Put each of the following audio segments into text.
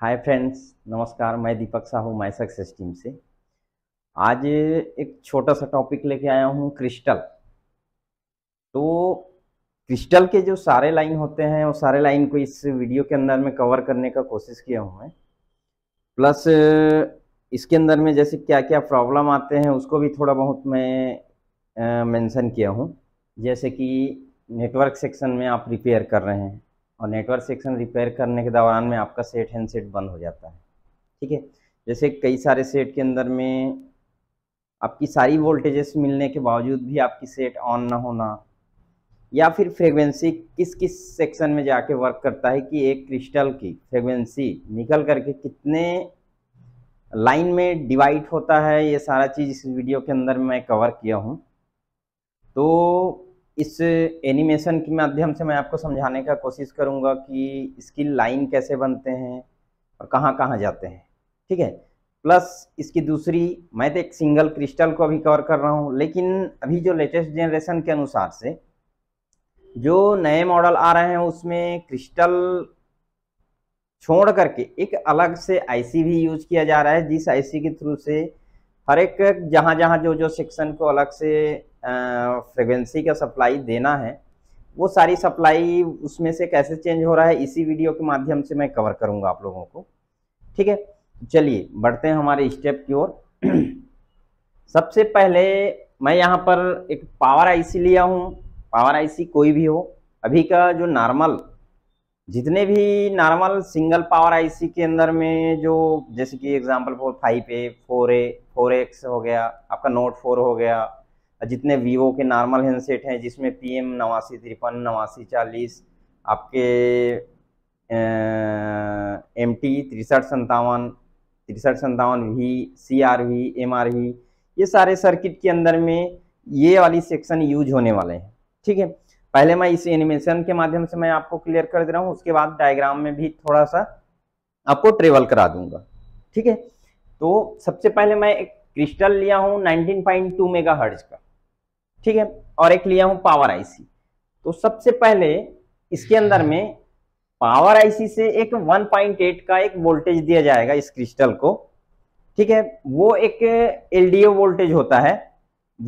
हाय friends नमस्कार मैं Deepak Sahu my success team से आज एक छोटा सा टॉपिक लेके आया हूँ क्रिस्टल तो क्रिस्टल के जो सारे लाइन होते हैं वो सारे लाइन को इस वीडियो के अंदर में कवर करने का कोशिश किया हूँ मैं प्लस इसके अंदर में जैसे क्या क्या प्रॉब्लम आते हैं उसको भी थोड़ा बहुत मैं मैंसन किया हूँ जैसे कि नेटवर्क सेक्शन में आप रिपेयर कर रहे हैं और नेटवर्क सेक्शन रिपेयर करने के दौरान में आपका सेट हैंड सेट बंद हो जाता है ठीक है जैसे कई सारे सेट के अंदर में आपकी सारी वोल्टेजेस मिलने के बावजूद भी आपकी सेट ऑन ना होना या फिर फ्रेगवेंसी किस किस सेक्शन में जाके वर्क करता है कि एक क्रिस्टल की फ्रेगवेंसी निकल करके कितने लाइन में डिवाइड होता है ये सारा चीज़ इस वीडियो के अंदर मैं कवर किया हूँ तो इस एनिमेशन के माध्यम से मैं आपको समझाने का कोशिश करूंगा कि इसकी लाइन कैसे बनते हैं और कहाँ कहाँ जाते हैं ठीक है प्लस इसकी दूसरी मैं तो एक सिंगल क्रिस्टल को अभी कवर कर रहा हूँ लेकिन अभी जो लेटेस्ट जनरेशन के अनुसार से जो नए मॉडल आ रहे हैं उसमें क्रिस्टल छोड़ करके एक अलग से आईसी भी यूज किया जा रहा है जिस आईसी के थ्रू से हर एक जहाँ जहाँ जो जो सेक्शन को अलग से फ्रिक्वेंसी का सप्लाई देना है वो सारी सप्लाई उसमें से कैसे चेंज हो रहा है इसी वीडियो के माध्यम से मैं कवर करूँगा आप लोगों को ठीक है चलिए बढ़ते हैं हमारे स्टेप की ओर सबसे पहले मैं यहाँ पर एक पावर आईसी लिया हूँ पावर आईसी कोई भी हो अभी का जो नॉर्मल जितने भी नॉर्मल सिंगल पावर आईसी के अंदर में जो जैसे कि example four five A four A four X हो गया आपका नोट फोर हो गया जितने वीवो के नॉर्मल हैंडसेट हैं जिसमें पी एम नवासी तिरपन नवासी चालीस आपके एम टी तिरसठ सन्तावन तिरसठ सन्तावन V C R V M R V ये सारे सर्किट के अंदर में ये वाली सेक्शन यूज होने वाले हैं ठीक है पहले मैं इस एनिमेशन के माध्यम से मैं आपको क्लियर कर दे रहा हूँ उसके बाद डायग्राम में भी थोड़ा सा आपको ट्रेवल करा दूंगा ठीक है तो सबसे पहले मैं एक क्रिस्टल लिया हूँ 19.2 हर्ज का ठीक है और एक लिया हूं पावर आईसी तो सबसे पहले इसके अंदर में पावर आईसी से एक 1.8 का एक वोल्टेज दिया जाएगा इस क्रिस्टल को ठीक है वो एक एलडीओ वोल्टेज होता है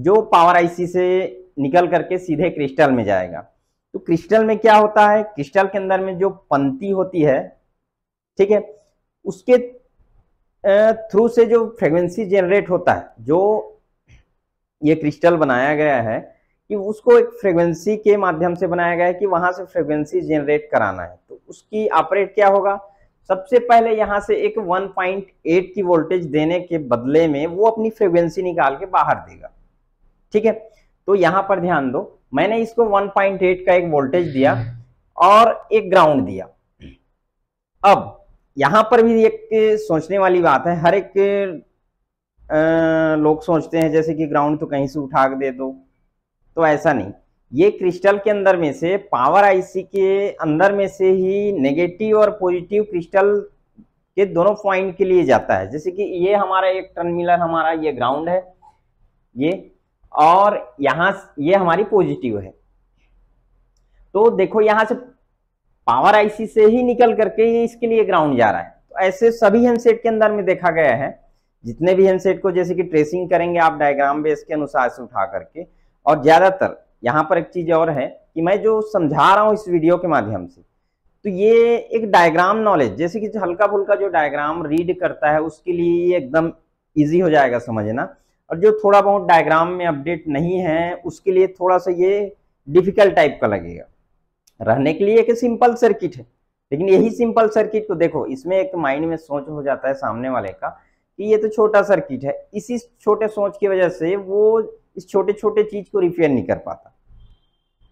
जो पावर आईसी से निकल करके सीधे क्रिस्टल में जाएगा तो क्रिस्टल में क्या होता है क्रिस्टल के अंदर में जो पंक्ति होती है ठीक है उसके थ्रू से जो फ्रेग्वेंसी जनरेट होता है जो ये क्रिस्टल बनाया गया है कि उसको एक फ्रेग्वेंसी के माध्यम से बनाया गया है कि वहां से फ्रेग्वेंसी जनरेट कराना है तो उसकी ऑपरेट क्या होगा सबसे पहले यहां से एक 1.8 की वोल्टेज देने के बदले में वो अपनी फ्रीक्वेंसी निकाल के बाहर देगा ठीक है तो यहां पर ध्यान दो मैंने इसको 1.8 का एक वोल्टेज दिया और एक ग्राउंड दिया अब यहाँ पर भी एक सोचने वाली बात है हर एक लोग सोचते हैं जैसे कि ग्राउंड तो कहीं से उठा के दे दो तो ऐसा नहीं ये क्रिस्टल के अंदर में से पावर आईसी के अंदर में से ही नेगेटिव और पॉजिटिव क्रिस्टल के दोनों पॉइंट के लिए जाता है जैसे कि ये हमारा एक टर्मिनल हमारा ये ग्राउंड है ये और यहाँ ये हमारी पॉजिटिव है तो देखो यहाँ से पावर आईसी से ही निकल करके ये इसके लिए ग्राउंड जा रहा है तो ऐसे सभी हैंडसेट के अंदर में देखा गया है जितने भी हैंडसेट को जैसे कि ट्रेसिंग करेंगे आप डायग्राम बेस के अनुसार से उठा करके और ज़्यादातर यहाँ पर एक चीज़ और है कि मैं जो समझा रहा हूँ इस वीडियो के माध्यम से तो ये एक डायग्राम नॉलेज जैसे कि हल्का फुल्का जो डायग्राम रीड करता है उसके लिए ये एकदम ईजी हो जाएगा समझना और जो थोड़ा बहुत डायग्राम में अपडेट नहीं है उसके लिए थोड़ा सा ये डिफिकल्ट टाइप का लगेगा रहने के लिए एक सिंपल सर्किट है लेकिन यही सिंपल सर्किट को देखो इसमें एक माइंड में सोच हो जाता है सामने वाले का कि ये तो छोटा सर्किट है इसी छोटे सोच की वजह से वो इस छोटे छोटे चीज को रिपेयर नहीं कर पाता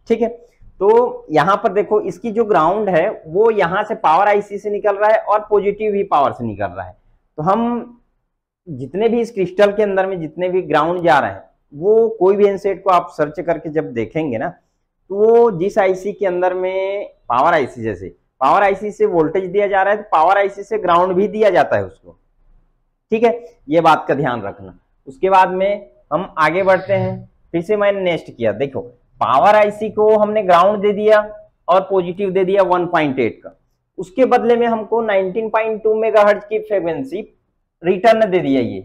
ठीक है तो यहाँ पर देखो इसकी जो ग्राउंड है वो यहाँ से पावर आईसी से निकल रहा है और पॉजिटिव भी पावर से निकल रहा है तो हम जितने भी इस क्रिस्टल के अंदर में जितने भी ग्राउंड जा रहे हैं वो कोई भी एनसेट को आप सर्च करके जब देखेंगे ना तो जिस आईसी के अंदर में पावर आईसी जैसे पावर आईसी से वोल्टेज दिया जा रहा है तो पावर आईसी से ग्राउंड भी दिया जाता है उसको ठीक है ये बात का ध्यान रखना उसके बाद में हम आगे बढ़ते हैं फिर से मैंने नेक्स्ट किया देखो पावर आईसी को हमने ग्राउंड दे दिया और पॉजिटिव दे दिया 1.8 का उसके बदले में हमको 19.2 पॉइंट की फ्रेक्वेंसी रिटर्न दे दिया ये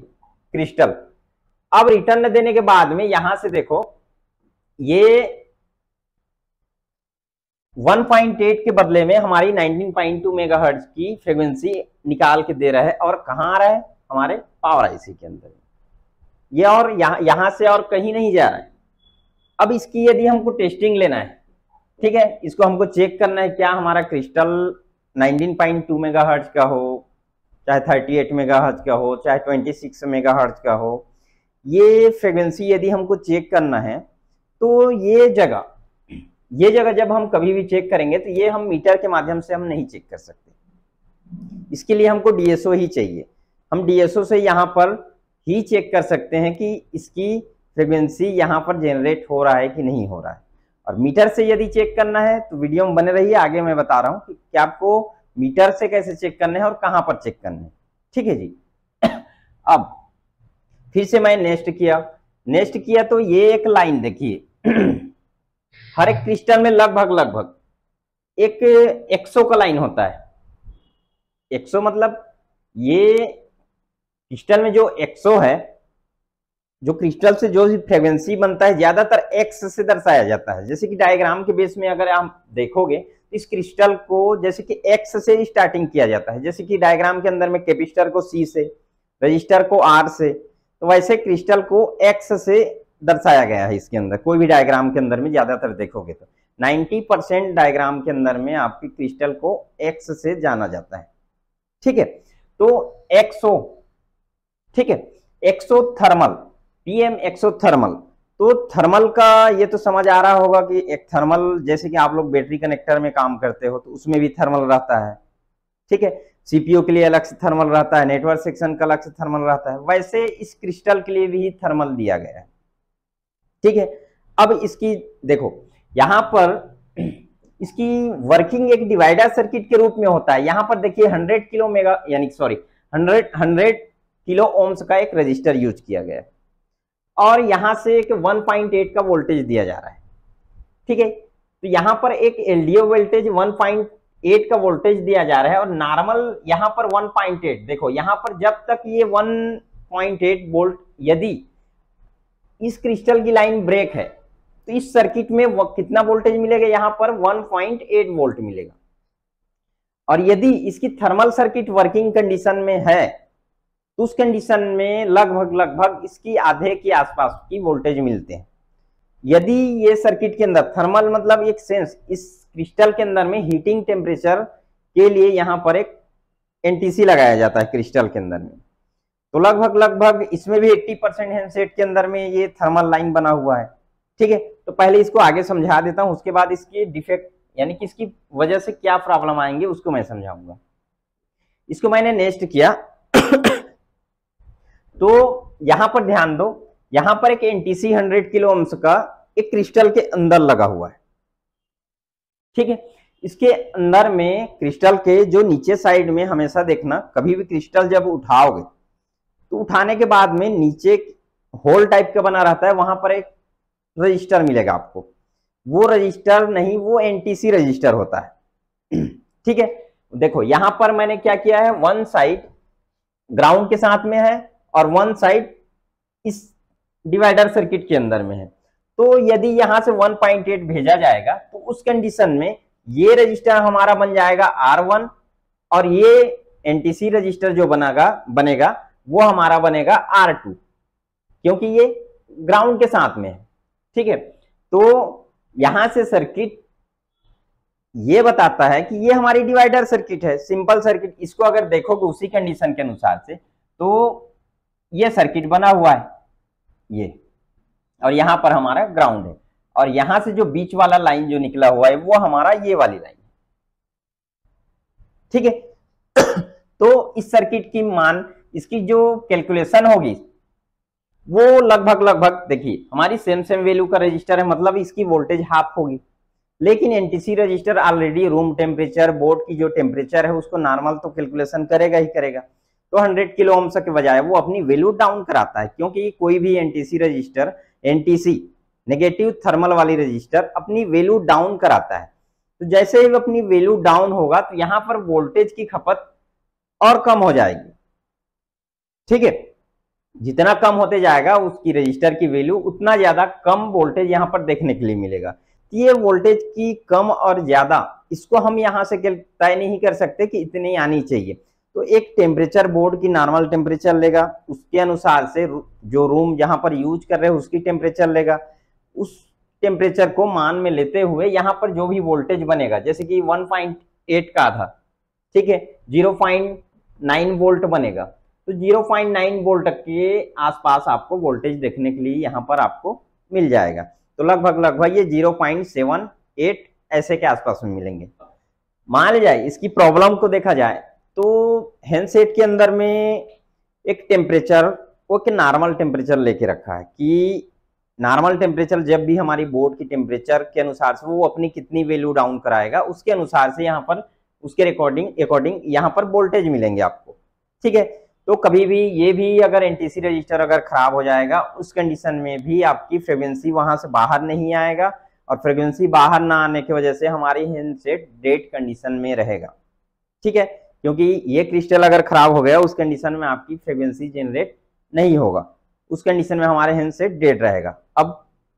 क्रिस्टल अब रिटर्न देने के बाद में यहां से देखो ये 1.8 के बदले में हमारी 19.2 पॉइंट की फ्रीक्वेंसी निकाल के दे रहा है और कहाँ रहा है हमारे पावर आईसी के अंदर ये और यह, यहां से और कहीं नहीं जा रहा है अब इसकी यदि हमको टेस्टिंग लेना है ठीक है इसको हमको चेक करना है क्या हमारा क्रिस्टल 19.2 पॉइंट का हो चाहे 38 मेगाहर्ट्ज का हो चाहे 26 मेगाहर्ट्ज का हो ये फ्रिक्वेंसी यदि हमको चेक करना है तो ये जगह ये जगह जब हम कभी भी चेक करेंगे तो ये हम मीटर के माध्यम से हम नहीं चेक कर सकते इसके लिए हमको डीएसओ ही चाहिए हम डीएसओ से यहाँ पर ही चेक कर सकते हैं कि इसकी फ्रिक्वेंसी यहाँ पर जेनरेट हो रहा है कि नहीं हो रहा है और मीटर से यदि चेक करना है तो वीडियो में बने रहिए आगे मैं बता रहा हूँ कि, क्या आपको मीटर से कैसे चेक करना है और कहाँ पर चेक करना है ठीक है जी अब फिर से मैं नेक्स्ट किया नेक्स्ट किया तो ये एक लाइन देखिए हर एक क्रिस्टल में लगभग लगभग एक 100 का लाइन होता है 100 मतलब ये क्रिस्टल में जो 100 है जो क्रिस्टल से जो फ्रेक्वेंसी बनता है ज्यादातर एक्स से दर्शाया जाता है जैसे कि डायग्राम के बेस में अगर आप देखोगे तो इस क्रिस्टल को जैसे कि एक्स से स्टार्टिंग किया जाता है जैसे कि डायग्राम के अंदर में कैपिस्टर को सी से रजिस्टर को आर से तो वैसे क्रिस्टल को एक्स से दर्शाया गया है इसके अंदर कोई भी डायग्राम के अंदर में ज्यादातर देखोगे तो 90 परसेंट डायग्राम के अंदर में आपकी क्रिस्टल को एक्स से जाना जाता है ठीक है तो एक्सो ठीक है XO thermal PM XO thermal तो थर्मल का ये तो समझ आ रहा होगा कि एक थर्मल जैसे कि आप लोग बैटरी कनेक्टर में काम करते हो तो उसमें भी थर्मल रहता है ठीक है सीपीयू के लिए अलग से थर्मल रहता है नेटवर्क सेक्शन का अलग से थर्मल रहता है वैसे इस क्रिस्टल के लिए भी थर्मल दिया गया है ठीक है अब इसकी देखो यहाँ पर इसकी वर्किंग एक डिवाइडर सर्किट के रूप में होता है यहां पर देखिए 100 किलो मेगा यानी सॉरी 100 100 किलो ओम्स का एक रजिस्टर यूज किया गया और यहां से एक 1.8 का वोल्टेज दिया जा रहा है ठीक है तो यहां पर एक एलडीओ वोल्टेज 1.8 का वोल्टेज दिया जा रहा है और नॉर्मल यहां पर 1.8 देखो यहां पर जब तक ये 1.8 वोल्ट यदि इस क्रिस्टल की लाइन ब्रेक है तो इस सर्किट में कितना वोल्टेज मिलेगा यहां पर 1.8 वोल्ट मिलेगा और यदि इसकी थर्मल सर्किट वर्किंग कंडीशन में है तो उस कंडीशन में लगभग लगभग इसकी आधे के आसपास की वोल्टेज मिलते हैं यदि ये सर्किट के अंदर थर्मल मतलब एक सेंस इस क्रिस्टल के अंदर में हीटिंग टेम्परेचर के लिए यहां पर एक एनटीसी लगाया जाता है क्रिस्टल के अंदर में तो लगभग लगभग इसमें भी 80 परसेंट हैंडसेट के अंदर में ये थर्मल लाइन बना हुआ है ठीक है तो पहले इसको आगे समझा देता हूँ उसके बाद इसकी डिफेक्ट यानी कि इसकी वजह से क्या प्रॉब्लम आएंगे उसको मैं समझाऊंगा इसको मैंने नेक्स्ट किया तो यहां पर ध्यान दो यहां पर एक एनटीसी हंड्रेड किलो ओम्स का एक क्रिस्टल के अंदर लगा हुआ है ठीक है इसके अंदर में क्रिस्टल के जो नीचे साइड में हमेशा देखना कभी भी क्रिस्टल जब उठाओगे तो उठाने के बाद में नीचे होल टाइप का बना रहता है वहां पर एक रजिस्टर मिलेगा आपको वो रजिस्टर नहीं वो एनटीसी रजिस्टर होता है ठीक है देखो यहां पर मैंने क्या किया है वन साइड ग्राउंड के साथ में है और वन साइड इस डिवाइडर सर्किट के अंदर में है तो यदि यहां से 1.8 भेजा जाएगा तो उस कंडीशन में ये रजिस्टर हमारा बन जाएगा R1 और ये एनटीसी रजिस्टर जो बनागा बनेगा वो हमारा बनेगा आर टू क्योंकि ये ग्राउंड के साथ में है ठीक है तो यहां से सर्किट ये बताता है कि ये हमारी डिवाइडर सर्किट है सिंपल सर्किट इसको अगर देखोगे उसी कंडीशन के अनुसार से तो ये सर्किट बना हुआ है ये और यहां पर हमारा ग्राउंड है और यहां से जो बीच वाला लाइन जो निकला हुआ है वो हमारा ये वाली लाइन है ठीक है तो इस सर्किट की मान इसकी जो कैलकुलेशन होगी वो लगभग लगभग देखिए हमारी सेम सेम वैल्यू का रजिस्टर है मतलब इसकी वोल्टेज हाफ होगी लेकिन NTC resistor already room temperature board की जो टेम्परेचर है उसको नॉर्मल तो कैलकुलेशन करेगा ही करेगा तो 100 किलो ओम्स के बजाय वो अपनी वैल्यू डाउन कराता है क्योंकि कोई भी NTC resistor NTC negative thermal वाली रजिस्टर अपनी वैल्यू डाउन कराता है तो जैसे ही अपनी वैल्यू डाउन होगा तो यहाँ पर वोल्टेज की खपत और कम हो जाएगी ठीक है जितना कम होते जाएगा उसकी रजिस्टर की वैल्यू उतना ज्यादा कम वोल्टेज यहाँ पर देखने के लिए मिलेगा तो ये वोल्टेज की कम और ज्यादा इसको हम यहाँ से तय नहीं कर सकते कि इतनी आनी चाहिए तो एक टेम्परेचर बोर्ड की नॉर्मल टेम्परेचर लेगा उसके अनुसार से जो रूम जहाँ पर यूज कर रहे हैं उसकी टेम्परेचर लेगा उस टेम्परेचर को मान में लेते हुए यहाँ पर जो भी वोल्टेज बनेगा जैसे कि 1.8 का था ठीक है 0.9 वोल्ट बनेगा तो 0.9 पॉइंट वोल्ट के आसपास आपको वोल्टेज देखने के लिए यहाँ पर आपको मिल जाएगा तो लगभग लगभग ये 0.78 ऐसे के आसपास में मिलेंगे मान लिया जाए इसकी प्रॉब्लम को देखा जाए तो हैंडसेट के अंदर में एक टेम्परेचर ओके नॉर्मल टेम्परेचर लेके रखा है कि नॉर्मल टेम्परेचर जब भी हमारी बोर्ड की टेम्परेचर के अनुसार से वो अपनी कितनी वैल्यू डाउन कराएगा उसके अनुसार से यहाँ पर उसके रिकॉर्डिंग अकॉर्डिंग यहाँ पर वोल्टेज मिलेंगे आपको ठीक है तो कभी भी ये भी अगर एनटीसी रजिस्टर अगर खराब हो जाएगा उस कंडीशन में भी आपकी फ्रिक्वेंसी वहां से बाहर नहीं आएगा और फ्रिक्वेंसी बाहर ना आने की वजह से हमारी हैंडसेट डेट कंडीशन में रहेगा ठीक है क्योंकि ये क्रिस्टल अगर खराब हो गया उस कंडीशन में आपकी फ्रिक्वेंसी जेनरेट नहीं होगा उस कंडीशन में हमारे हैंडसेट डेट रहेगा अब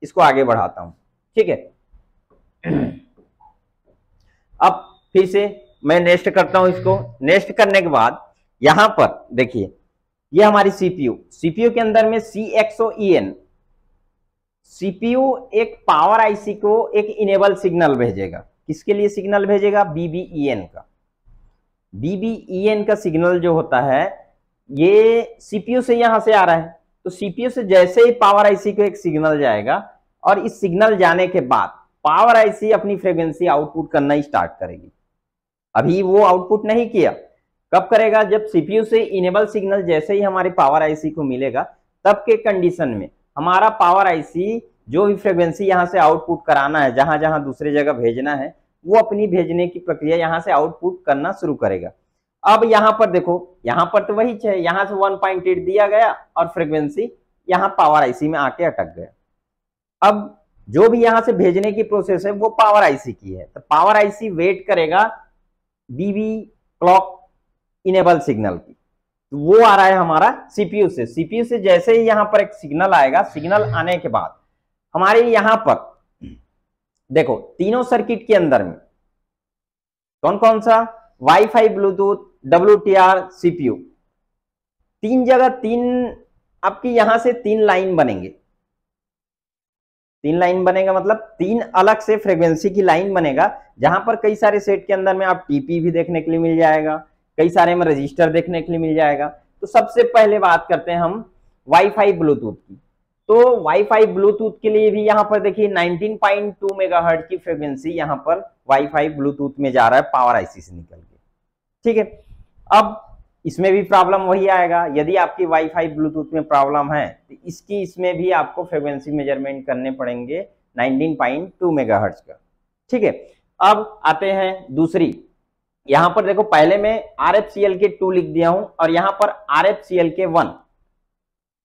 इसको आगे बढ़ाता हूं ठीक है अब फिर से मैं नेक्स्ट करता हूं इसको नेक्स्ट करने के बाद यहां पर देखिए ये हमारी सीपीयू सीपीयू के अंदर में सी एक्सओ एन सीपीयू एक पावर आईसी को एक इनेबल सिग्नल भेजेगा किसके लिए सिग्नल भेजेगा बीबीईएन e का बीबीईएन e का सिग्नल जो होता है ये सीपीयू से यहां से आ रहा है तो सीपीयू से जैसे ही पावर आईसी को एक सिग्नल जाएगा और इस सिग्नल जाने के बाद पावर आईसी अपनी फ्रीक्वेंसी आउटपुट करना स्टार्ट करेगी अभी वो आउटपुट नहीं किया कब करेगा जब सीपीयू से इनेबल सिग्नल जैसे ही हमारे पावर आईसी को मिलेगा तब के कंडीशन में हमारा पावर आईसी जो भी फ्रिक्वेंसी यहाँ से आउटपुट कराना है जहां जहां दूसरे जगह भेजना है वो अपनी भेजने की प्रक्रिया यहाँ से आउटपुट करना शुरू करेगा अब यहाँ पर देखो यहाँ पर तो वही है यहाँ से 1.8 दिया गया और फ्रिक्वेंसी यहाँ पावर आईसी में आके अटक गया अब जो भी यहाँ से भेजने की प्रोसेस है वो पावर आईसी की है तो पावर आईसी वेट करेगा बीबी क्लॉक इनेबल सिग्नल की तो वो आ रहा है हमारा सीपीयू से सीपीयू से जैसे ही यहां पर एक सिग्नल आएगा सिग्नल आने के बाद हमारे यहां पर देखो तीनों सर्किट के अंदर में कौन कौन सा wifi Bluetooth W T R CPU तीन जगह तीन आपकी यहां से तीन लाइन बनेंगे तीन लाइन बनेगा मतलब तीन अलग से फ्रीक्वेंसी की लाइन बनेगा जहां पर कई सारे सेट के अंदर में आप टीपी भी देखने के लिए मिल जाएगा कई सारे में रजिस्टर देखने के लिए मिल जाएगा तो सबसे पहले बात करते हैं हम वाईफाई ब्लूटूथ की तो वाईफाई ब्लूटूथ के लिए भी यहाँ पर देखिए 19.2 पॉइंट की फ्रिक्वेंसी यहाँ पर वाईफाई ब्लूटूथ में जा रहा है पावर आईसी से निकल के ठीक है अब इसमें भी प्रॉब्लम वही आएगा यदि आपकी वाईफाई ब्लूटूथ में प्रॉब्लम है तो इसकी इसमें भी आपको फ्रिक्वेंसी मेजरमेंट करने पड़ेंगे 19.2 मेगाहर्ट्ज का ठीक है अब आते हैं दूसरी यहां पर देखो पहले मैं R F C L K two लिख दिया हूं और यहां पर R F C L K one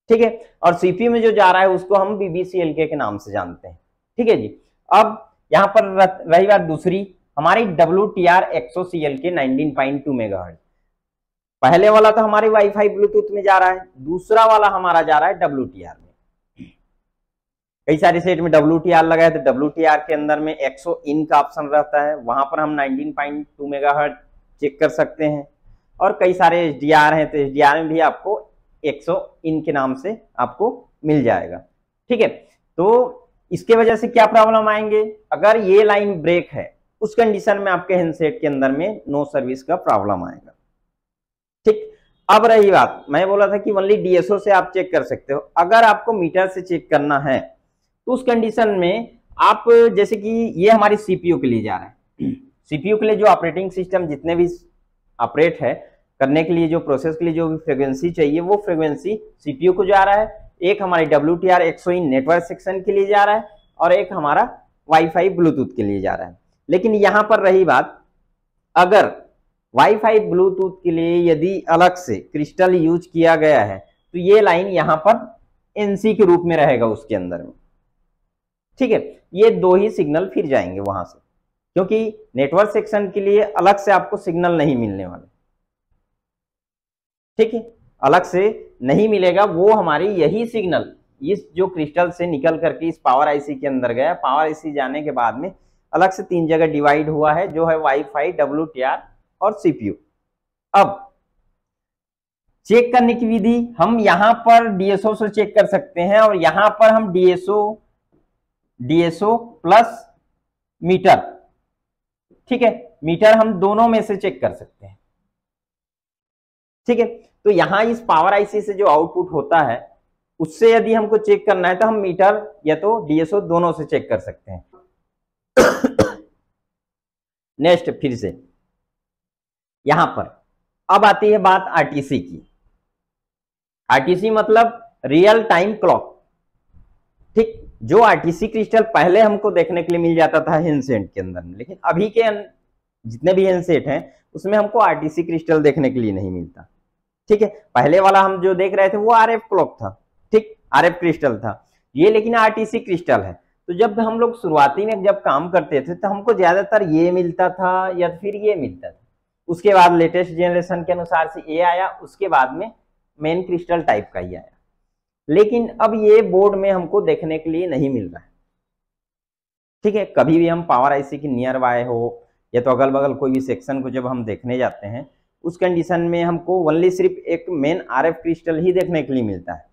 ठीक है और सीपी में जो जा रहा है उसको हम बीबीसीएल के, नाम से जानते हैं ठीक है जी अब यहां पर रही बात दूसरी हमारी W T R XO C L K nineteen point two mega पहले वाला तो हमारे वाईफाई ब्लूटूथ में जा रहा है दूसरा वाला हमारा जा रहा है डब्ल्यू टी आर में कई सारे सेट में डब्ल्यू टी आर लगाए तो डब्ल्यू टी आर के अंदर में एक्सो इन का ऑप्शन रहता है वहां पर हम 19.2 मेगाहर्ट चेक कर सकते हैं और कई सारे एच डी आर हैं तो एच डी आर में भी आपको एक्सो इन के नाम से आपको मिल जाएगा ठीक है तो इसके वजह से क्या प्रॉब्लम आएंगे अगर ये लाइन ब्रेक है उस कंडीशन में आपके हैंडसेट के अंदर में नो सर्विस का प्रॉब्लम आएगा ठीक अब रही बात मैं बोला था कि ओनली डीएसओ से आप चेक कर सकते हो अगर आपको मीटर से चेक करना है तो उस कंडीशन में आप जैसे कि ये हमारी सीपीयू के लिए जा रहा है सीपीयू के लिए जो ऑपरेटिंग सिस्टम जितने भी ऑपरेट है करने के लिए जो प्रोसेस के लिए जो भी फ्रिक्वेंसी चाहिए वो फ्रिक्वेंसी सीपीयू को जा रहा है एक हमारी W T R network section के लिए जा रहा है और एक हमारा वाईफाई ब्लूटूथ के लिए जा रहा है लेकिन यहाँ पर रही बात अगर वाईफाई ब्लूटूथ के लिए यदि अलग से क्रिस्टल यूज किया गया है तो ये लाइन यहाँ पर एनसी के रूप में रहेगा उसके अंदर में ठीक है ये दो ही सिग्नल फिर जाएंगे वहां से क्योंकि नेटवर्क सेक्शन के लिए अलग से आपको सिग्नल नहीं मिलने वाले ठीक है अलग से नहीं मिलेगा वो हमारी यही सिग्नल इस जो क्रिस्टल से निकल करके इस पावर आईसी के अंदर गया पावर आईसी जाने के बाद में अलग से तीन जगह डिवाइड हुआ है जो है वाईफाई डब्ल्यूटीआर और सीपीयू अब चेक करने की विधि हम यहां पर डीएसओ से चेक कर सकते हैं और यहां पर हम डीएसओ डीएसओ प्लस मीटर ठीक है मीटर हम दोनों में से चेक कर सकते हैं ठीक है तो यहां इस पावर आईसी से जो आउटपुट होता है उससे यदि हमको चेक करना है तो हम मीटर या तो डीएसओ दोनों से चेक कर सकते हैं नेक्स्ट फिर से यहां पर अब आती है बात आरटीसी की आरटीसी मतलब रियल टाइम क्लॉक ठीक जो आरटीसी क्रिस्टल पहले हमको देखने के लिए मिल जाता था हिंसेंट के अंदर लेकिन अभी के जितने भी हिंसेट हैं उसमें हमको आरटीसी क्रिस्टल देखने के लिए नहीं मिलता ठीक है पहले वाला हम जो देख रहे थे वो आरएफ क्लॉक था ठीक आरएफ क्रिस्टल था ये लेकिन आरटीसी क्रिस्टल है तो जब हम लोग शुरुआती में जब काम करते थे तो हमको ज्यादातर ये मिलता था या फिर ये मिलता था उसके बाद लेटेस्ट जेनरेशन के अनुसार से ये आया उसके बाद में मेन क्रिस्टल टाइप का ही आया लेकिन अब ये बोर्ड में हमको देखने के लिए नहीं मिल रहा है ठीक है कभी भी हम पावर आईसी की नियर बाय हो या तो अगल बगल कोई भी सेक्शन को जब हम देखने जाते हैं उस कंडीशन में हमको ओनली सिर्फ एक मेन आरएफ क्रिस्टल ही देखने के लिए मिलता है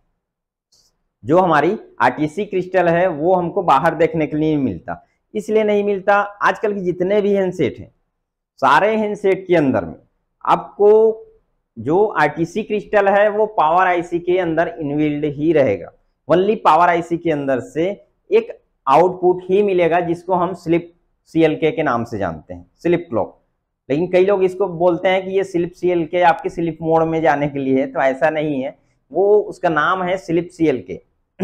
जो हमारी आरटीसी क्रिस्टल है वो हमको बाहर देखने के लिए मिलता इसलिए नहीं मिलता आजकल के जितने भी हैंडसेट हैं सारे हैंडसेट के अंदर में आपको जो आरटीसी क्रिस्टल है वो पावर आईसी के अंदर इनविल्ड ही रहेगा ओनली पावर आईसी के अंदर से एक आउटपुट ही मिलेगा जिसको हम स्लिप सीएलके के नाम से जानते हैं स्लिप क्लॉक लेकिन कई लोग इसको बोलते हैं कि ये स्लिप सीएलके आपके स्लिप मोड में जाने के लिए है तो ऐसा नहीं है वो उसका नाम है स्लिप सीएलके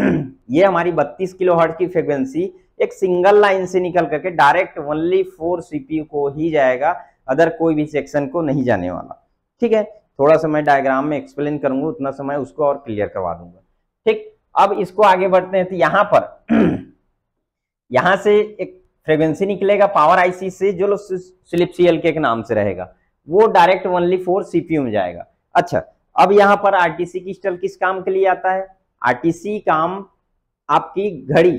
ये हमारी 32 किलो हर्ट की फ्रिक्वेंसी एक सिंगल लाइन से निकल करके डायरेक्ट ओनली फोर सीपीयू को ही जाएगा अदर कोई भी सेक्शन को नहीं जाने वाला ठीक है थोड़ा सा मैं डायग्राम में एक्सप्लेन करूंगा उतना समय उसको और क्लियर करवा दूंगा ठीक अब इसको आगे बढ़ते हैं तो यहाँ पर यहां से एक फ्रेगेंसी निकलेगा पावर आईसी से जो स्लिप सीएल के एक नाम से रहेगा वो डायरेक्ट ओनली फोर सीपीयू में जाएगा अच्छा अब यहाँ पर आरटीसी की स्टल किस काम के लिए आता है आरटीसी काम आपकी घड़ी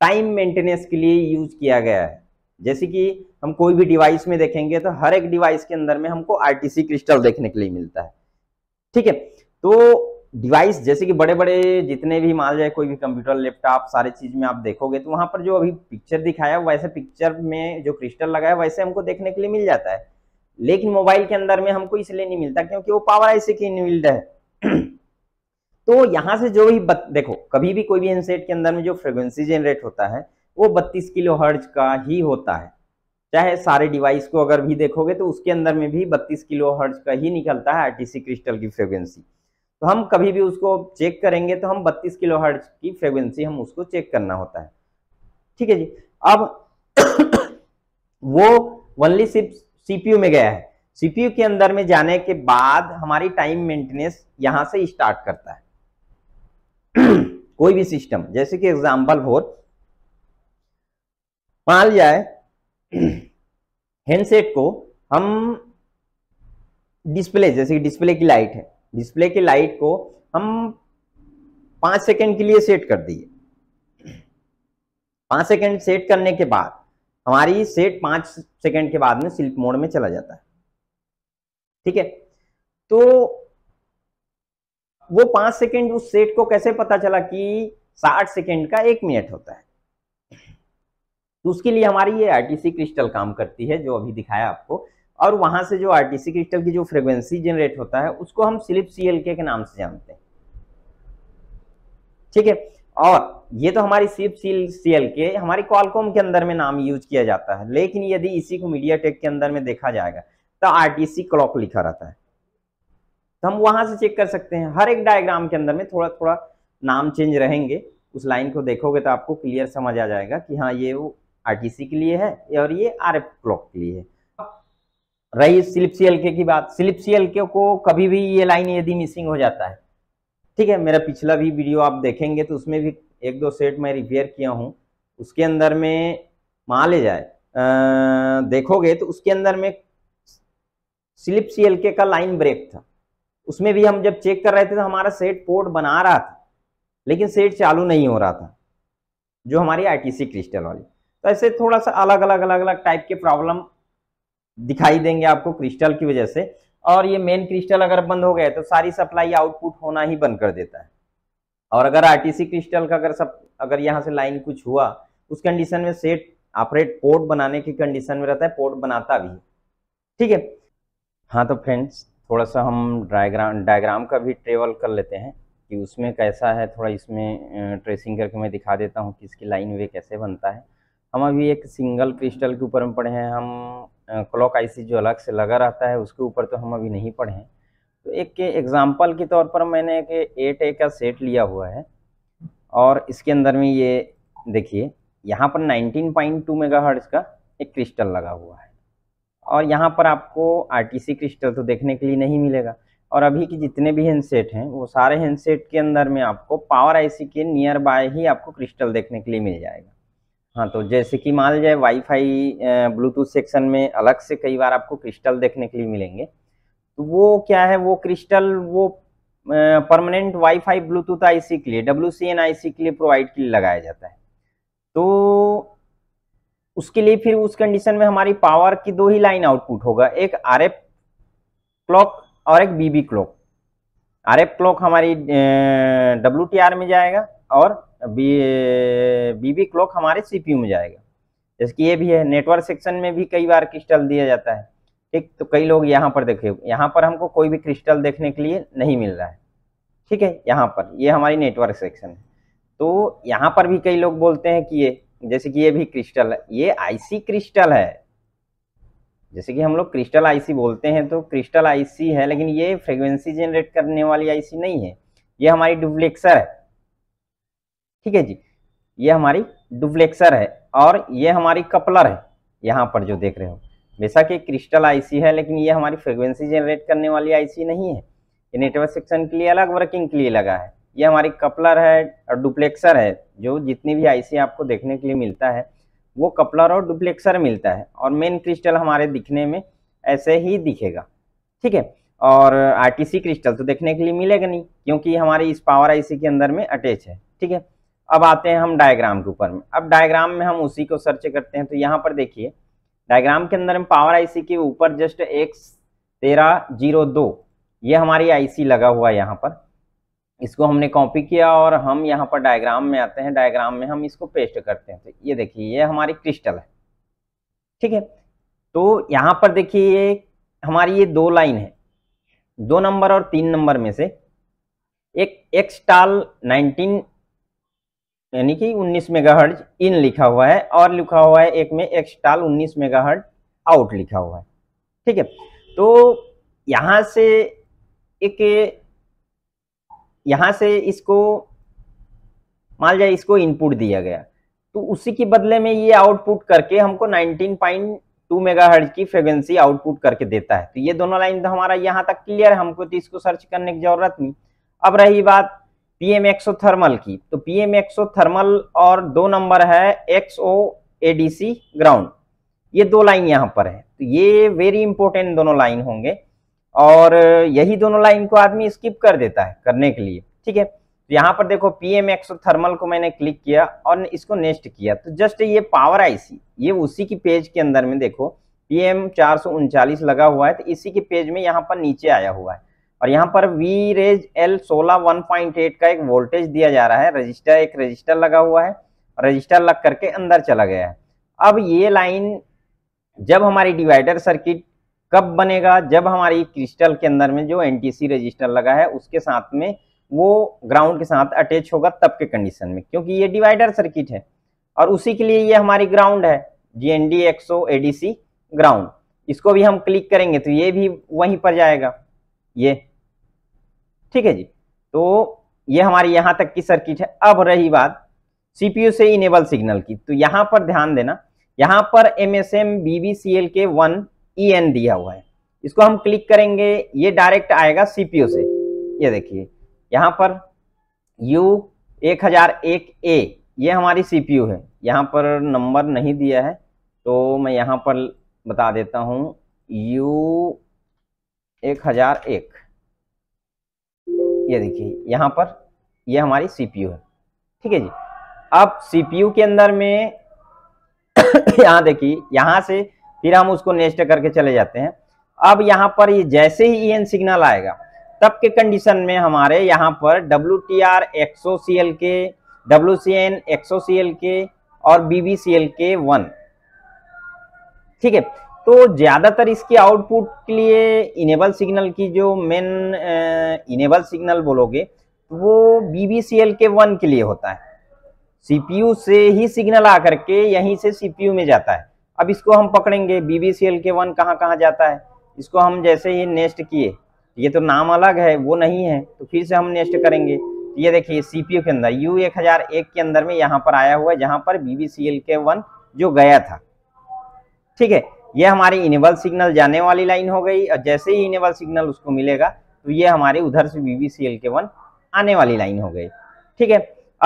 टाइम मेंटेनेंस के लिए यूज किया गया है जैसे कि हम कोई भी डिवाइस में देखेंगे तो हर एक डिवाइस के अंदर में हमको आरटीसी क्रिस्टल देखने के लिए मिलता है ठीक है तो डिवाइस जैसे कि बड़े बड़े जितने भी मान जाए कोई भी कंप्यूटर लैपटॉप सारे चीज में आप देखोगे तो वहां पर जो अभी पिक्चर दिखाया वैसे पिक्चर में जो क्रिस्टल लगा है वैसे हमको देखने के लिए मिल जाता है लेकिन मोबाइल के अंदर में हमको इसलिए नहीं मिलता क्योंकि वो पावर ऐसे की इनबिल्ड है तो यहाँ से जो भी बत, देखो कभी भी कोई भी इनसेट के अंदर में जो फ्रिक्वेंसी जनरेट होता है वो बत्तीस किलो हर्ज का ही होता है चाहे सारे डिवाइस को अगर भी देखोगे तो उसके अंदर में भी 32 किलो हर्ज का ही निकलता है आरटीसी क्रिस्टल की फ्रेगेंसी तो हम कभी भी उसको चेक करेंगे तो हम 32 किलो हर्ज की फ्रेगेंसी हम उसको चेक करना होता है ठीक है जी अब वो वनली सिर्फ सीपीयू में गया है सीपीयू के अंदर में जाने के बाद हमारी टाइम मेंटेनेंस यहां से स्टार्ट करता है कोई भी सिस्टम जैसे कि एग्जाम्पल हो मान लिया है हैंडसेट को हम डिस्प्ले जैसे कि डिस्प्ले की लाइट है डिस्प्ले की लाइट को हम पांच सेकेंड के लिए सेट कर दिए पांच सेकेंड सेट करने के बाद हमारी सेट पांच सेकेंड के बाद में स्लिप मोड में चला जाता है ठीक है तो वो पांच सेकेंड उस सेट को कैसे पता चला कि साठ सेकेंड का एक मिनट होता है तो उसके लिए हमारी ये आरटीसी क्रिस्टल काम करती है जो अभी दिखाया आपको और वहां से जो आरटीसी क्रिस्टल की जो फ्रिक्वेंसी जनरेट होता है उसको हम स्लिप सी के नाम से जानते हैं ठीक है और ये तो हमारी स्लिप सील एल के हमारी क्वालकॉम के अंदर में नाम यूज किया जाता है लेकिन यदि इसी को मीडिया टेक के अंदर में देखा जाएगा तो आरटीसी क्लॉक लिखा रहता है तो हम वहां से चेक कर सकते हैं हर एक डायग्राम के अंदर में थोड़ा थोड़ा नाम चेंज रहेंगे उस लाइन को देखोगे तो आपको क्लियर समझ आ जाएगा कि हाँ ये वो आरटीसी के लिए है और ये आर एफ क्लॉक के लिए है रही स्लिप सी एल के की बात स्लिप सी एल के को कभी भी ये लाइन यदि मिसिंग हो जाता है ठीक है मेरा पिछला भी वीडियो आप देखेंगे तो उसमें भी एक दो सेट मैं रिपेयर किया हूँ उसके अंदर में मान ले जाए आ, देखोगे तो उसके अंदर में स्लिप सी एल के का लाइन ब्रेक था उसमें भी हम जब चेक कर रहे थे तो हमारा सेट पोर्ट बना रहा था लेकिन सेट चालू नहीं हो रहा था जो हमारी सी क्रिस्टल वाली तो ऐसे थोड़ा सा अलग अलग अलग अलग टाइप के प्रॉब्लम दिखाई देंगे आपको क्रिस्टल की वजह से और ये मेन क्रिस्टल अगर बंद हो गया तो सारी सप्लाई आउटपुट होना ही बंद कर देता है और अगर आरटीसी क्रिस्टल का अगर सब अगर यहाँ से लाइन कुछ हुआ उस कंडीशन में सेट ऑपरेट पोर्ट बनाने की कंडीशन में रहता है पोर्ट बनाता भी ठीक है हाँ तो फ्रेंड्स थोड़ा सा हम डायग्राम डायग्राम का भी ट्रेवल कर लेते हैं कि उसमें कैसा है थोड़ा इसमें ट्रेसिंग करके मैं दिखा देता हूँ कि इसकी लाइन वे कैसे बनता है हम अभी एक सिंगल क्रिस्टल के ऊपर हम पढ़े हैं हम क्लॉक आईसी जो अलग से लगा रहता है उसके ऊपर तो हम अभी नहीं पढ़े हैं तो एक के एग्जाम्पल के तौर पर मैंने एक एट ए का सेट लिया हुआ है और इसके अंदर में ये देखिए यहाँ पर 19.2 मेगाहर्ट्ज का एक क्रिस्टल लगा हुआ है और यहाँ पर आपको आर क्रिस्टल तो देखने के लिए नहीं मिलेगा और अभी के जितने भी हैंडसेट हैं वो सारे हैंडसेट के अंदर में आपको पावर आईसी के नियर बाय ही आपको क्रिस्टल देखने के लिए मिल जाएगा हाँ तो जैसे कि मान लीजिए वाईफाई ब्लूटूथ सेक्शन में अलग से कई बार आपको क्रिस्टल देखने के लिए मिलेंगे तो वो क्या है वो क्रिस्टल वो परमानेंट वाईफाई ब्लूटूथ आईसी के लिए डब्ल्यू सी एन आई के लिए प्रोवाइड के लिए लगाया जाता है तो उसके लिए फिर उस कंडीशन में हमारी पावर की दो ही लाइन आउटपुट होगा एक आर क्लॉक और एक बीबी क्लॉक आर क्लॉक हमारी डब्ल्यू में जाएगा और बीबी क्लॉक हमारे सीपीयू में जाएगा जैसे कि ये भी है नेटवर्क सेक्शन में भी कई बार क्रिस्टल दिया जाता है ठीक तो कई लोग यहाँ पर देखे यहाँ पर हमको कोई भी क्रिस्टल देखने के लिए नहीं मिल रहा है ठीक है यहाँ पर ये हमारी नेटवर्क सेक्शन है तो यहाँ पर भी कई लोग बोलते हैं कि ये जैसे कि ये भी क्रिस्टल है ये आईसी क्रिस्टल है जैसे कि हम लोग क्रिस्टल आईसी बोलते हैं तो क्रिस्टल आईसी है लेकिन ये फ्रेगवेंसी जनरेट करने वाली आईसी नहीं है ये हमारी डुप्लेक्सर है ठीक है जी ये हमारी डुप्लेक्सर है और ये हमारी कपलर है यहाँ पर जो देख रहे हो बेशक ये क्रिस्टल आईसी है लेकिन ये हमारी फ्रिक्वेंसी जनरेट करने वाली आईसी नहीं है ये नेटवर्क सेक्शन के लिए अलग वर्किंग के लिए लगा है ये हमारी कपलर है और डुप्लेक्सर है जो जितनी भी आईसी आपको देखने के लिए मिलता है वो कपलर और डुप्लेक्सर मिलता है और मेन क्रिस्टल हमारे दिखने में ऐसे ही दिखेगा ठीक है और आर क्रिस्टल तो देखने के लिए मिलेगा नहीं क्योंकि हमारी इस पावर आई के अंदर में अटैच है ठीक है अब आते हैं हम डायग्राम के ऊपर में अब डायग्राम में हम उसी को सर्च करते हैं तो यहाँ पर देखिए डायग्राम के अंदर हम पावर आईसी के ऊपर जस्ट एक तेरह जीरो दो ये हमारी आईसी लगा हुआ है यहाँ पर इसको हमने कॉपी किया और हम यहाँ पर डायग्राम में आते हैं डायग्राम में हम इसको पेस्ट करते हैं तो ये देखिए ये हमारी क्रिस्टल है ठीक है तो यहाँ पर देखिए ये हमारी ये दो लाइन है दो नंबर और तीन नंबर में से एक एक्सटाल नाइनटीन यानी कि 19 मेगाहर्ट्ज इन लिखा हुआ है और लिखा हुआ है एक में एक्सटाल 19 मेगाहर्ट्ज आउट लिखा हुआ है ठीक है तो यहाँ से एक यहाँ से इसको मान जाए इसको इनपुट दिया गया तो उसी के बदले में ये आउटपुट करके हमको 19.2 मेगाहर्ट्ज की फ्रिक्वेंसी आउटपुट करके देता है तो ये दोनों लाइन तो हमारा यहाँ तक क्लियर है हमको तो इसको सर्च करने की जरूरत नहीं अब रही बात पीएम एक्सो थर्मल की तो पीएम एक्सो थर्मल और दो नंबर है एक्सओ एडीसी ग्राउंड ये दो लाइन यहाँ पर है तो ये वेरी इंपॉर्टेंट दोनों लाइन होंगे और यही दोनों लाइन को आदमी स्किप कर देता है करने के लिए ठीक है तो यहाँ पर देखो पीएम एक्सो थर्मल को मैंने क्लिक किया और इसको नेक्स्ट किया तो जस्ट ये पावर आईसी ये उसी की पेज के अंदर में देखो पीएम चार लगा हुआ है तो इसी के पेज में यहाँ पर नीचे आया हुआ है और यहाँ पर वी रेज एल सोलह वन पॉइंट एट का एक वोल्टेज दिया जा रहा है रजिस्टर एक रजिस्टर लगा हुआ है रजिस्टर लग करके अंदर चला गया है अब ये लाइन जब हमारी डिवाइडर सर्किट कब बनेगा जब हमारी क्रिस्टल के अंदर में जो एनटीसी रजिस्टर लगा है उसके साथ में वो ग्राउंड के साथ अटैच होगा तब के कंडीशन में क्योंकि ये डिवाइडर सर्किट है और उसी के लिए ये हमारी ग्राउंड है G N D XO ADC ground इसको भी हम क्लिक करेंगे तो ये भी वहीं पर जाएगा ये ठीक है जी तो ये हमारी यहाँ तक की सर्किट है अब रही बात सीपीयू से इनेबल सिग्नल की तो यहां पर ध्यान देना यहाँ पर M S M B B C L K one E N दिया हुआ है इसको हम क्लिक करेंगे ये डायरेक्ट आएगा सीपीयू से ये देखिए यहां पर यू एक हजार एक ए ये हमारी सीपीयू है यहाँ पर नंबर नहीं दिया है तो मैं यहाँ पर बता देता हूँ यू एक हजार एक ये देखिए यहाँ पर ये हमारी सीपीयू है ठीक है जी अब सीपीयू के अंदर में यहाँ देखिए यहाँ से फिर हम उसको नेस्ट करके चले जाते हैं अब यहाँ पर ये जैसे ही ई e सिग्नल आएगा तब के कंडीशन में हमारे यहाँ पर W T R XO C L K W C N XO C L K और B B C L K one ठीक है तो ज़्यादातर इसकी आउटपुट के लिए इनेबल सिग्नल की जो मेन इनेबल सिग्नल बोलोगे तो वो B B C L K one के लिए होता है यू से ही सिग्नल आ के यहीं से यू में जाता है अब इसको हम पकड़ेंगे B B C L K one कहाँ कहाँ जाता है इसको हम जैसे ही नेस्ट किए ये तो नाम अलग है वो नहीं है तो फिर से हम नेस्ट करेंगे ये देखिए यू के अंदर यू एक हजार एक के अंदर में यहाँ पर आया हुआ है जहाँ पर B B C L K one जो गया था ठीक है ये हमारी इनेबल सिग्नल जाने वाली लाइन हो गई और जैसे ही इनेबल सिग्नल उसको मिलेगा तो ये हमारे उधर से V C L K one आने वाली लाइन हो गई ठीक है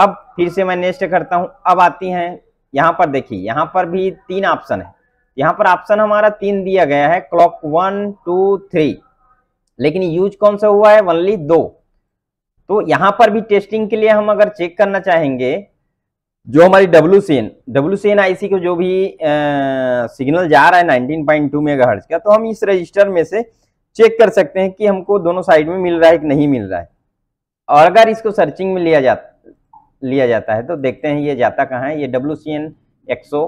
अब फिर से मैं नेक्स्ट करता हूँ अब आती हैं यहाँ पर देखिए यहाँ पर भी तीन ऑप्शन है यहाँ पर ऑप्शन हमारा तीन दिया गया है क्लॉक वन टू थ्री लेकिन यूज कौन सा हुआ है वनली दो तो यहाँ पर भी टेस्टिंग के लिए हम अगर चेक करना चाहेंगे जो हमारी W C N W C N I C को जो भी सिग्नल जा रहा है nineteen point two mega hertz का तो हम इस रजिस्टर में से चेक कर सकते हैं कि हमको दोनों साइड में मिल रहा है कि नहीं मिल रहा है और अगर इसको सर्चिंग में लिया जा लिया जाता है तो देखते हैं ये जाता कहाँ है ये W C N XO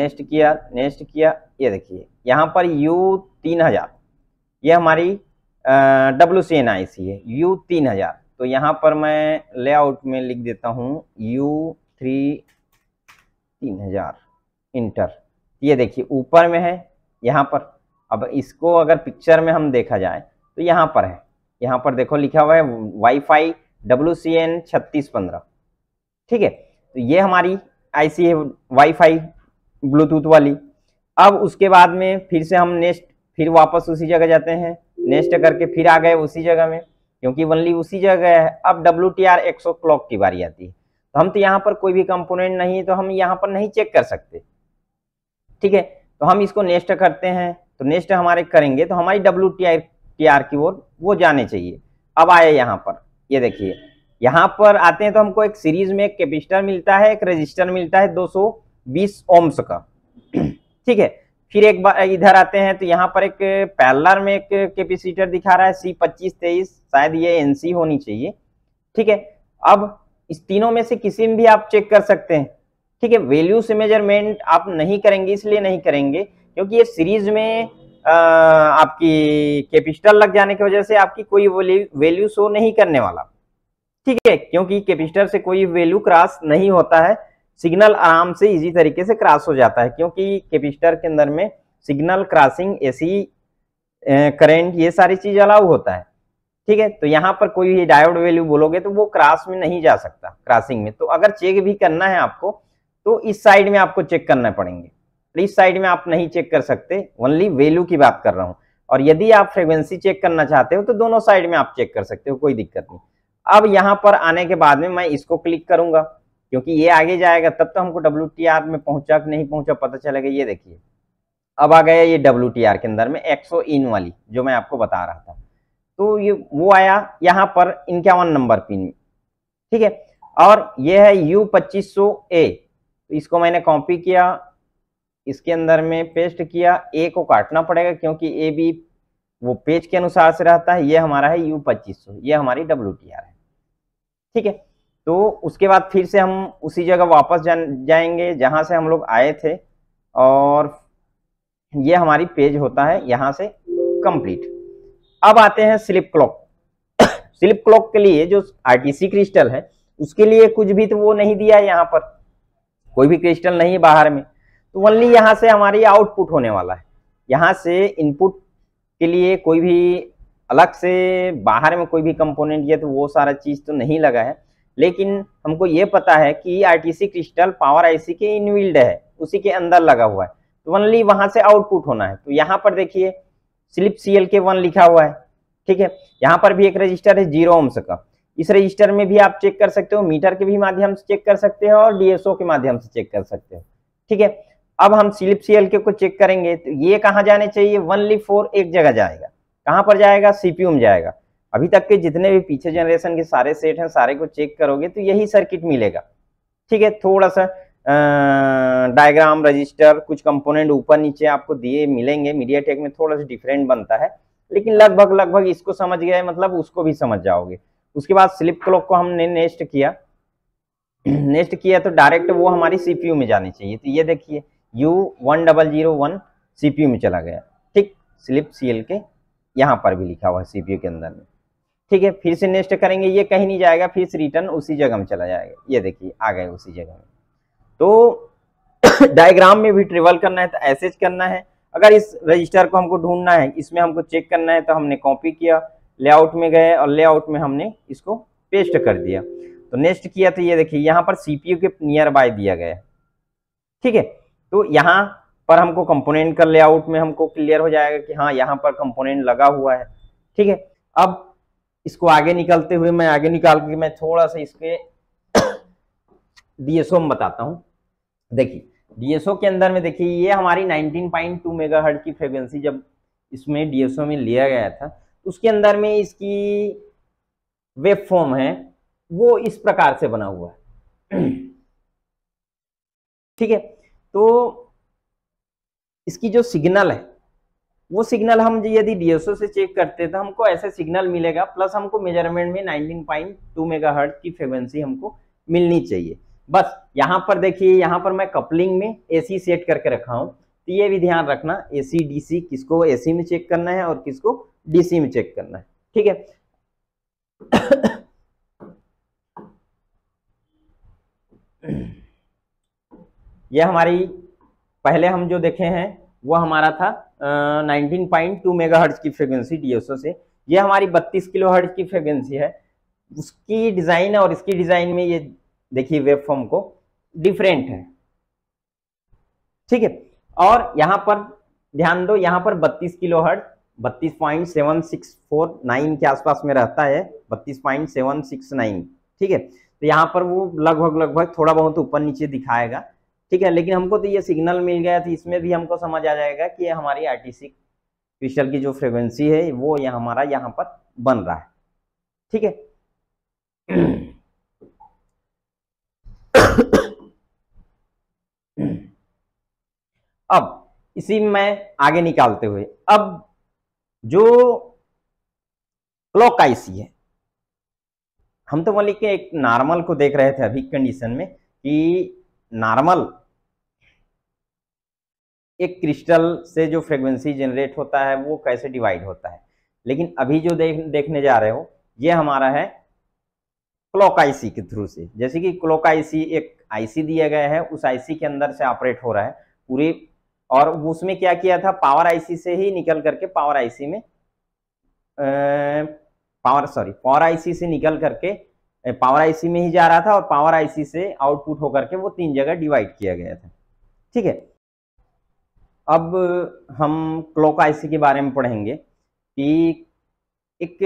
next किया नेक्स्ट किया ये देखिए यहाँ पर यू तीन हज़ार ये हमारी डब्ल्यू सी एन आई सी है यू तीन हज़ार तो यहाँ पर मैं लेआउट में लिख देता हूँ यू थ्री तीन हजार इंटर ये देखिए ऊपर में है यहाँ पर अब इसको अगर पिक्चर में हम देखा जाए तो यहाँ पर है यहाँ पर देखो लिखा हुआ है वाईफाई डब्ल्यू सी एन छत्तीस पंद्रह ठीक है तो ये हमारी आईसी है वाईफाई ब्लूटूथ वाली अब उसके बाद में फिर से हम नेक्स्ट फिर वापस उसी जगह जाते हैं नेक्स्ट करके फिर आ गए उसी जगह में क्योंकि वनली उसी जगह है अब डब्ल्यू टी आर एक सौ क्लॉक की बारी आती है तो हम तो यहाँ पर कोई भी कंपोनेंट नहीं है तो हम यहाँ पर नहीं चेक कर सकते ठीक है तो हम इसको नेक्स्ट करते हैं तो नेक्स्ट हमारे करेंगे तो हमारी W T R T R की ओर वो जाने चाहिए अब आए यहाँ पर ये देखिए यहाँ पर आते हैं तो हमको एक सीरीज में एक कैपेसिटर मिलता है एक रजिस्टर मिलता है 220 ओम्स का ठीक है फिर एक बार इधर आते हैं तो यहाँ पर एक पैलर में एक कैपेसिटर दिखा रहा है सी पच्चीस तेईस शायद ये एनसी होनी चाहिए ठीक है अब इस तीनों में से किसी में भी आप चेक कर सकते हैं ठीक है वेल्यू से मेजरमेंट आप नहीं करेंगे इसलिए नहीं करेंगे क्योंकि ये सीरीज में आ, आपकी कैपिटल लग जाने की वजह से आपकी कोई वैल्यू शो नहीं करने वाला ठीक है क्योंकि कैपिस्टर से कोई वैल्यू क्रॉस नहीं होता है सिग्नल आराम से इजी तरीके से क्रॉस हो जाता है क्योंकि कैपिस्टर के अंदर में सिग्नल क्रॉसिंग एसी करंट ये सारी चीज अलाउ होता है ठीक है तो यहाँ पर कोई भी डायोड वैल्यू बोलोगे तो वो क्रॉस में नहीं जा सकता क्रॉसिंग में तो अगर चेक भी करना है आपको तो इस साइड में आपको चेक करना पड़ेंगे तो इस साइड में आप नहीं चेक कर सकते ओनली वैल्यू की बात कर रहा हूँ और यदि आप फ्रीक्वेंसी चेक करना चाहते हो तो दोनों साइड में आप चेक कर सकते हो कोई दिक्कत नहीं अब यहाँ पर आने के बाद में मैं इसको क्लिक करूंगा क्योंकि ये आगे जाएगा तब तो हमको डब्ल्यू में पहुंचा कि नहीं पहुंचा पता चलेगा ये देखिए अब आ गया ये डब्ल्यू के अंदर में एक्सो इन वाली जो मैं आपको बता रहा था तो ये वो आया यहाँ पर इक्यावन नंबर पिन में ठीक है और ये है यू पच्चीस सौ ए तो इसको मैंने कॉपी किया इसके अंदर में पेस्ट किया ए को काटना पड़ेगा क्योंकि ए भी वो पेज के अनुसार से रहता है ये हमारा है यू पच्चीस सौ ये हमारी डब्ल्यू टी आर है ठीक है तो उसके बाद फिर से हम उसी जगह वापस जा, जाएंगे जहाँ से हम लोग आए थे और ये हमारी पेज होता है यहाँ से कंप्लीट अब आते हैं स्लिप क्लॉक स्लिप क्लॉक के लिए जो आरटीसी क्रिस्टल है उसके लिए कुछ भी तो वो नहीं दिया है यहाँ पर कोई भी क्रिस्टल नहीं है बाहर में तो ओनली यहाँ से हमारी आउटपुट होने वाला है यहाँ से इनपुट के लिए कोई भी अलग से बाहर में कोई भी कंपोनेंट या तो वो सारा चीज़ तो नहीं लगा है लेकिन हमको ये पता है कि आरटीसी क्रिस्टल पावर आईसी के इनविल्ड है उसी के अंदर लगा हुआ है तो ओनली वहां से आउटपुट होना है तो यहाँ पर देखिए sleep C L K one लिखा हुआ है ठीक है यहाँ पर भी एक रजिस्टर है जीरो ओम्स का इस रजिस्टर में भी आप चेक कर सकते हो मीटर के भी माध्यम से चेक कर सकते हो और डीएसओ के माध्यम से चेक कर सकते हो ठीक है अब हम स्लिप सी एल के को चेक करेंगे तो ये कहाँ जाने चाहिए वन वनली फोर एक जगह जाएगा कहाँ पर जाएगा सीपीयू में जाएगा अभी तक के जितने भी पीछे जनरेशन के सारे सेट हैं सारे को चेक करोगे तो यही सर्किट मिलेगा ठीक है थोड़ा सा डायग्राम रजिस्टर कुछ कंपोनेंट ऊपर नीचे आपको दिए मिलेंगे मीडिया टेक में थोड़ा सा डिफरेंट बनता है लेकिन लगभग लगभग इसको समझ गए मतलब उसको भी समझ जाओगे उसके बाद स्लिप क्लॉक को हमने नेक्स्ट किया नेक्स्ट किया तो डायरेक्ट वो हमारी सीपीयू में जानी चाहिए तो ये देखिए U one double zero one CPU में चला गया ठीक स्लिप सीएल के यहाँ पर भी लिखा हुआ है सीपीयू के अंदर में ठीक है फिर से नेक्स्ट करेंगे ये कहीं नहीं जाएगा फिर से रिटर्न उसी जगह में चला जाएगा ये देखिए आ गए उसी जगह में तो डायग्राम में भी ट्रेवल करना है तो ऐसे करना है अगर इस रजिस्टर को हमको ढूंढना है इसमें हमको चेक करना है तो हमने कॉपी किया लेआउट में गए और लेआउट में हमने इसको पेस्ट कर दिया तो नेक्स्ट किया तो ये देखिए यहाँ पर सीपीयू के नियर बाय दिया गया ठीक है तो यहाँ पर हमको कंपोनेंट का लेआउट में हमको क्लियर हो जाएगा कि हाँ यहाँ पर कंपोनेंट लगा हुआ है ठीक है अब इसको आगे निकलते हुए मैं आगे निकाल के मैं थोड़ा सा इसके डीएसओ में बताता हूँ देखिए डीएसओ के अंदर में देखिए ये हमारी 19.2 मेगाहर्ट की फ्रिक्वेंसी जब इसमें डीएसओ में लिया गया था तो उसके अंदर में इसकी वेब फॉर्म है वो इस प्रकार से बना हुआ है ठीक है तो इसकी जो सिग्नल है वो सिग्नल हम यदि डीएसओ से चेक करते तो हमको ऐसे सिग्नल मिलेगा प्लस हमको मेजरमेंट में 19.2 मेगाहर्ट्ज की फ्रिक्वेंसी हमको मिलनी चाहिए बस यहाँ पर देखिए यहाँ पर मैं कपलिंग में एसी सेट करके रखा हूँ तो ये भी ध्यान रखना एसी डीसी किसको एसी में चेक करना है और किसको डीसी में चेक करना है ठीक है यह हमारी पहले हम जो देखे हैं वो हमारा था nineteen point two megahertz की फ्रिक्वेंसी डीएसओ से यह हमारी बत्तीस किलो हर्ट्ज की फ्रिक्वेंसी है उसकी डिज़ाइन और इसकी डिज़ाइन में ये देखिए वेब फॉर्म को डिफरेंट है ठीक है और यहां पर ध्यान दो यहां पर 32 किलो हर्ट बत्तीस point seven six four nine के आसपास में रहता है बत्तीस पॉइंट सेवन सिक्स नाइन ठीक है तो यहाँ पर वो लगभग लगभग थोड़ा बहुत ऊपर नीचे दिखाएगा ठीक है लेकिन हमको तो ये सिग्नल मिल गया था तो इसमें भी हमको समझ आ जाएगा कि हमारी आर टी क्रिस्टल की जो फ्रिक्वेंसी है वो यह हमारा यहाँ पर बन रहा है ठीक है अब इसी में आगे निकालते हुए अब जो क्लॉक आईसी है हम तो मान लीजिए एक नॉर्मल को देख रहे थे अभी कंडीशन में कि नॉर्मल एक क्रिस्टल से जो फ्रीक्वेंसी जनरेट होता है वो कैसे डिवाइड होता है लेकिन अभी जो देख देखने जा रहे हो ये हमारा है क्लॉक आईसी के थ्रू से जैसे कि क्लॉक आईसी एक आईसी दिया गया है उस आईसी के अंदर से ऑपरेट हो रहा है पूरे और उसमें क्या किया था पावर आईसी से ही निकल करके पावर आईसी में पावर सॉरी पावर आईसी से निकल करके पावर आईसी में ही जा रहा था और पावर आईसी से आउटपुट होकर के वो तीन जगह डिवाइड किया गया था ठीक है अब हम क्लॉक आईसी के बारे में पढ़ेंगे कि एक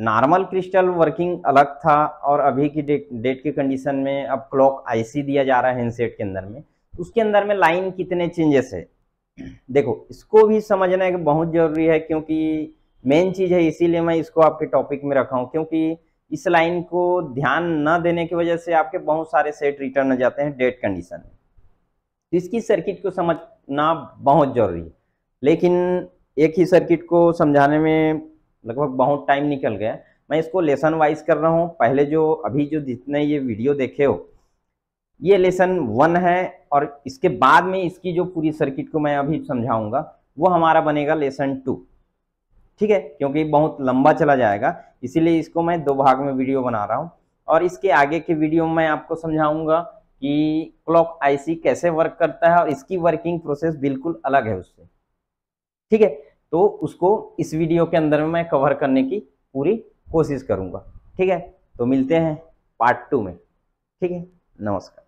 नॉर्मल क्रिस्टल वर्किंग अलग था और अभी की डेट डेट की कंडीशन में अब क्लॉक आईसी दिया जा रहा है हैंडसेट के अंदर में तो उसके अंदर में लाइन कितने चेंजेस है देखो इसको भी समझना एक बहुत ज़रूरी है क्योंकि मेन चीज़ है इसीलिए मैं इसको आपके टॉपिक में रखा हूँ क्योंकि इस लाइन को ध्यान न देने की वजह से आपके बहुत सारे सेट रिटर्न आ जाते हैं डेट कंडीशन में तो इसकी सर्किट को समझना बहुत जरूरी है लेकिन एक ही सर्किट को समझाने में लगभग बहुत टाइम निकल गया मैं इसको लेसन वाइज कर रहा हूँ पहले जो अभी जो जितने ये वीडियो देखे हो ये लेसन वन है और इसके बाद में इसकी जो पूरी सर्किट को मैं अभी समझाऊंगा वो हमारा बनेगा लेसन टू ठीक है क्योंकि बहुत लंबा चला जाएगा इसीलिए इसको मैं दो भाग में वीडियो बना रहा हूँ और इसके आगे के वीडियो में मैं आपको समझाऊंगा कि क्लॉक आईसी कैसे वर्क करता है और इसकी वर्किंग प्रोसेस बिल्कुल अलग है उससे ठीक है तो उसको इस वीडियो के अंदर में मैं कवर करने की पूरी कोशिश करूँगा ठीक है तो मिलते हैं पार्ट टू में ठीक है नमस्कार